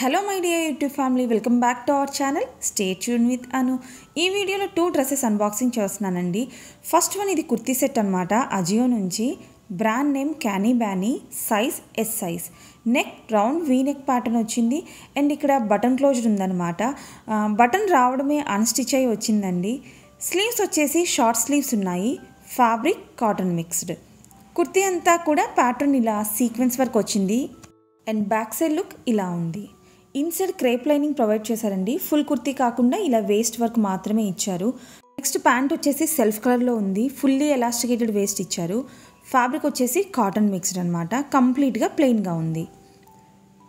hello my dear YouTube family welcome back to our channel stay tune with Anu ఈ వీడియోలో two dresses unboxing చేస్తున్నానండి first one ఇది kurti set అనమాట అజియో నుంచి brand name క్యానీ బ్యానీ size S size neck round V neck pattern వచ్చింది and ఇక్కడ బటన్ క్లోజ్డ్ ఉందన్నమాట బటన్ రావడమే అన్స్టిచ్ అయి వచ్చిందండి స్లీవ్స్ వచ్చేసి షార్ట్ స్లీవ్స్ ఉన్నాయి ఫ్యాబ్రిక్ కాటన్ మిక్స్డ్ కుర్తీ అంతా కూడా ప్యాటర్న్ ఇలా సీక్వెన్స్ వరకు వచ్చింది అండ్ బ్యాక్ సైడ్ లుక్ ఇలా ఉంది ఇన్సైడ్ క్రేప్ లైనింగ్ ప్రొవైడ్ చేశారండి ఫుల్ కుర్తీ కాకుండా ఇలా వేస్ట్ వర్క్ మాత్రమే ఇచ్చారు నెక్స్ట్ ప్యాంట్ వచ్చేసి సెల్ఫ్ కలర్లో ఉంది ఫుల్లీ ఎలాస్టికేటెడ్ వేస్ట్ ఇచ్చారు ఫ్యాబ్రిక్ వచ్చేసి కాటన్ మిక్స్డ్ అనమాట కంప్లీట్గా ప్లెయిన్గా ఉంది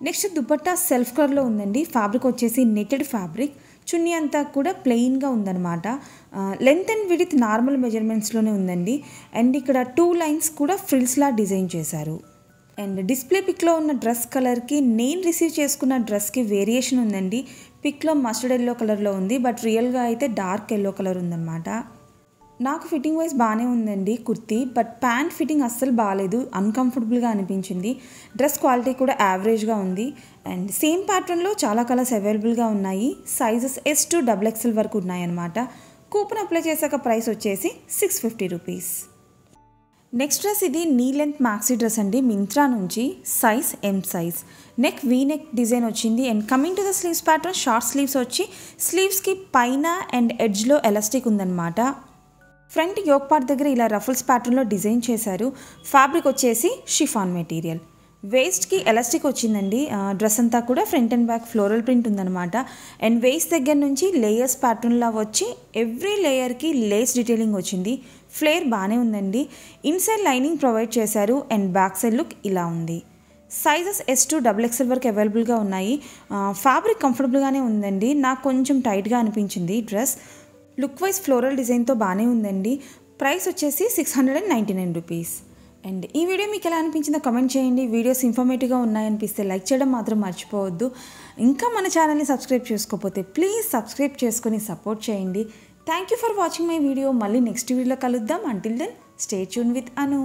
నెక్స్ట్ దుపట్టా సెల్ఫ్ కలర్లో ఉందండి ఫ్యాబ్రిక్ వచ్చేసి నెటెడ్ ఫ్యాబ్రిక్ చున్నీ అంతా కూడా ప్లెయిన్గా ఉందన్నమాట లెంత్ అండ్ విడిత్ నార్మల్ మెజర్మెంట్స్లోనే ఉందండి అండ్ ఇక్కడ టూ లైన్స్ కూడా ఫ్రిల్స్లా డిజైన్ చేశారు అండ్ డిస్ప్లే పిక్లో ఉన్న డ్రెస్ కలర్కి నేను రిసీవ్ చేసుకున్న డ్రెస్కి వేరియేషన్ ఉందండి పిక్లో మస్టర్డ్ ఎల్లో కలర్లో ఉంది బట్ రియల్గా అయితే డార్క్ ఎల్లో కలర్ ఉందన్నమాట నాకు ఫిట్టింగ్ వైజ్ బాగానే ఉందండి కుర్తీ బట్ ప్యాంట్ ఫిట్టింగ్ అస్సలు బాగాలేదు అన్కంఫర్టబుల్గా అనిపించింది డ్రెస్ క్వాలిటీ కూడా యావరేజ్గా ఉంది అండ్ సేమ్ ప్యాటర్న్లో చాలా కలర్స్ అవైలబుల్గా ఉన్నాయి sizes S to double XL వరకు ఉన్నాయన్నమాట కూపన్ అప్లై చేశాక ప్రైస్ వచ్చేసి six fifty rupees next dress ఇది నీ లెంత్ మ్యాక్సీ డ్రెస్ అండి మింత్రా నుంచి size M size neck V neck design వచ్చింది and coming to the sleeves pattern short sleeves వచ్చి స్లీవ్స్కి పైన అండ్ ఎడ్జ్లో ఎలాస్టిక్ ఉందన్నమాట ఫ్రంట్ యోక్ పార్ట్ దగ్గర ఇలా రఫుల్స్ ప్యాటర్న్లో డిజైన్ చేశారు ఫ్యాబ్రిక్ వచ్చేసి షిఫాన్ మెటీరియల్ వేస్ట్కి ఎలాస్టిక్ వచ్చిందండి డ్రెస్ అంతా కూడా front and back floral print ఉందనమాట అండ్ వేస్ట్ దగ్గర నుంచి లేయర్స్ ప్యాటర్న్లా వచ్చి ఎవ్రీ లేయర్కి లేస్ డీటెయిలింగ్ వచ్చింది ఫ్లేర్ బాగానే ఉందండి ఇన్సైడ్ లైనింగ్ ప్రొవైడ్ చేశారు అండ్ బ్యాక్ సైడ్ లుక్ ఇలా ఉంది sizes S to double XL వరకు అవైలబుల్గా ఉన్నాయి ఫ్యాబ్రిక్ కంఫర్టబుల్గానే ఉందండి నాకు కొంచెం టైట్గా అనిపించింది డ్రెస్ లుక్ వైజ్ ఫ్లోరల్ డిజైన్తో బాగానే ఉందండి ప్రైస్ వచ్చేసి six hundred and ninety nine rupees and ఈ వీడియో మీకు ఎలా అనిపించిందో కమెంట్ చేయండి వీడియోస్ ఇన్ఫర్మేటివ్గా ఉన్నాయనిపిస్తే లైక్ చేయడం మాత్రం మర్చిపోవద్దు ఇంకా మన ఛానల్ని సబ్స్క్రైబ్ చేసుకోకపోతే ప్లీజ్ సబ్స్క్రైబ్ చేసుకొని సపోర్ట్ చేయండి thank you for watching my video మళ్ళీ నెక్స్ట్ వీడియోలో కలుద్దాం until then stay tune with Anu